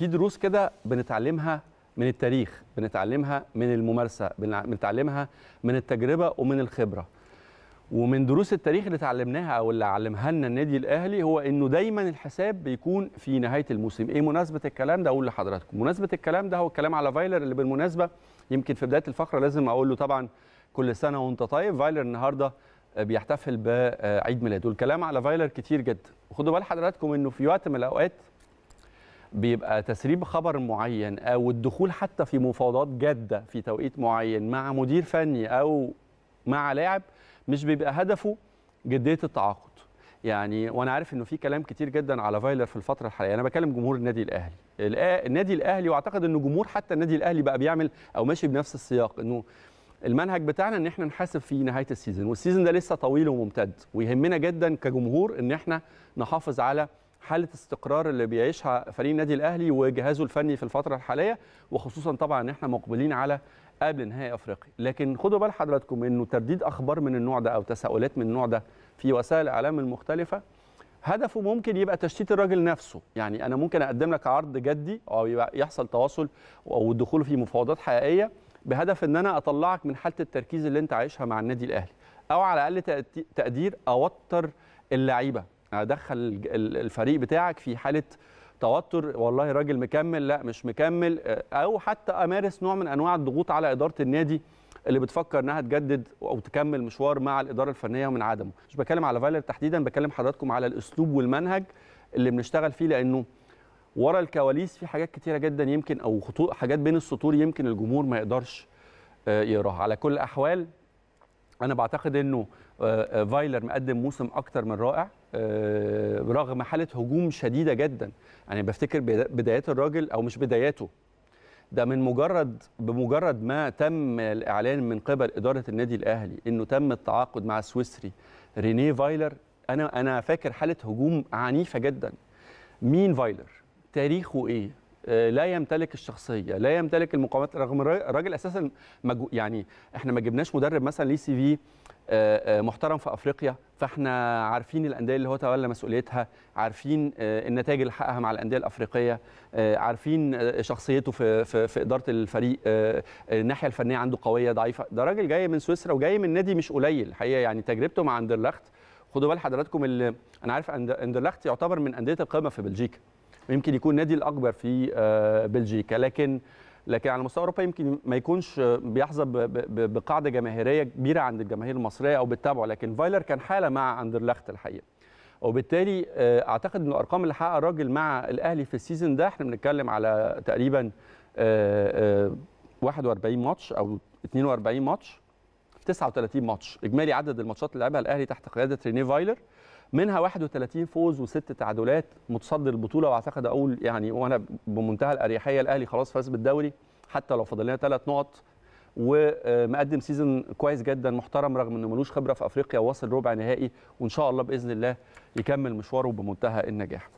في دروس كده بنتعلمها من التاريخ بنتعلمها من الممارسه بنتعلمها من التجربه ومن الخبره ومن دروس التاريخ اللي اتعلمناها او اللي علمها لنا النادي الاهلي هو انه دايما الحساب بيكون في نهايه الموسم ايه مناسبه الكلام ده اقول لحضراتكم مناسبه الكلام ده هو الكلام على فايلر اللي بالمناسبه يمكن في بدايه الفقره لازم اقول له طبعا كل سنه وانت طيب فايلر النهارده بيحتفل بعيد ميلاده الكلام على فايلر كتير جدا وخدوا بال حضراتكم انه في وقت من الاوقات بيبقى تسريب خبر معين او الدخول حتى في مفاوضات جاده في توقيت معين مع مدير فني او مع لاعب مش بيبقى هدفه جديه التعاقد يعني وانا عارف انه في كلام كتير جدا على فايلر في الفتره الحاليه انا بكلم جمهور النادي الاهلي النادي الاهلي واعتقد ان جمهور حتى النادي الاهلي بقى بيعمل او ماشي بنفس السياق انه المنهج بتاعنا ان احنا نحاسب في نهايه السيزون والسيزون ده لسه طويل وممتد ويهمنا جدا كجمهور ان احنا نحافظ على حاله استقرار اللي بيعيشها فريق النادي الاهلي وجهازه الفني في الفتره الحاليه وخصوصا طبعا ان احنا مقبلين على قبل نهائي افريقيا لكن خدوا بال حضراتكم انه ترديد اخبار من النوع ده او تساؤلات من النوع ده في وسائل الاعلام المختلفه هدفه ممكن يبقى تشتيت الراجل نفسه يعني انا ممكن اقدم لك عرض جدي او يبقى يحصل تواصل او الدخول في مفاوضات حقيقيه بهدف ان انا اطلعك من حاله التركيز اللي انت عايشها مع النادي الاهلي او على الاقل تقدير اوتر اللعيبه ادخل الفريق بتاعك في حاله توتر والله راجل مكمل لا مش مكمل آه، او حتى امارس نوع من انواع الضغوط على اداره النادي اللي بتفكر انها تجدد او تكمل مشوار مع الاداره الفنيه ومن عدمه مش بكلم على فايلر تحديدا بكلم حضراتكم على الاسلوب والمنهج اللي بنشتغل فيه لانه ورا الكواليس في حاجات كتيره جدا يمكن او خطوط حاجات بين السطور يمكن الجمهور ما يقدرش آه، يقراها على كل الاحوال انا بعتقد انه آه، فايلر مقدم موسم اكتر من رائع آه، رغم حاله هجوم شديده جدا يعني بفتكر بدايات الراجل او مش بداياته ده من مجرد بمجرد ما تم الاعلان من قبل اداره النادي الاهلي انه تم التعاقد مع السويسري رينيه فايلر انا انا فاكر حاله هجوم عنيفه جدا مين فايلر تاريخه ايه آه، لا يمتلك الشخصيه لا يمتلك المقاومات رغم الراجل اساسا مجو... يعني احنا ما جبناش مدرب مثلا ليه سي في آه، محترم في افريقيا فاحنا عارفين الانديه اللي هو تولى مسؤوليتها عارفين آه، النتائج اللي حققها مع الانديه الافريقيه آه، عارفين آه، شخصيته في في, في اداره الفريق الناحيه الفنيه عنده قويه ضعيفه ده راجل جاي من سويسرا وجاي من نادي مش قليل الحقيقه يعني تجربته مع اندرلخت خدوا بال حضراتكم اللي انا عارف اندرلخت يعتبر من انديه القمه في بلجيكا ويمكن يكون النادي الاكبر في بلجيكا لكن لكن على مستوى اوروبا يمكن ما يكونش بيحظى بقاعده جماهيريه كبيره عند الجماهير المصريه او بتتابعه لكن فايلر كان حاله مع اندرلخت الحقيقه وبالتالي آه، اعتقد ان الارقام اللي حققها الراجل مع الاهلي في السيزون ده احنا بنتكلم على تقريبا 41 آه، آه، ماتش او 42 ماتش في 39 ماتش اجمالي عدد الماتشات اللي لعبها الاهلي تحت قياده ريني فايلر منها 31 فوز وست تعادلات متصدر البطوله واعتقد اقول يعني وانا بمنتهى الاريحيه الاهلي خلاص فاز بالدوري حتى لو فاضل لنا ثلاث نقط ومقدم سيزون كويس جدا محترم رغم انه ملوش خبره في افريقيا ووصل ربع نهائي وان شاء الله باذن الله يكمل مشواره بمنتهى النجاح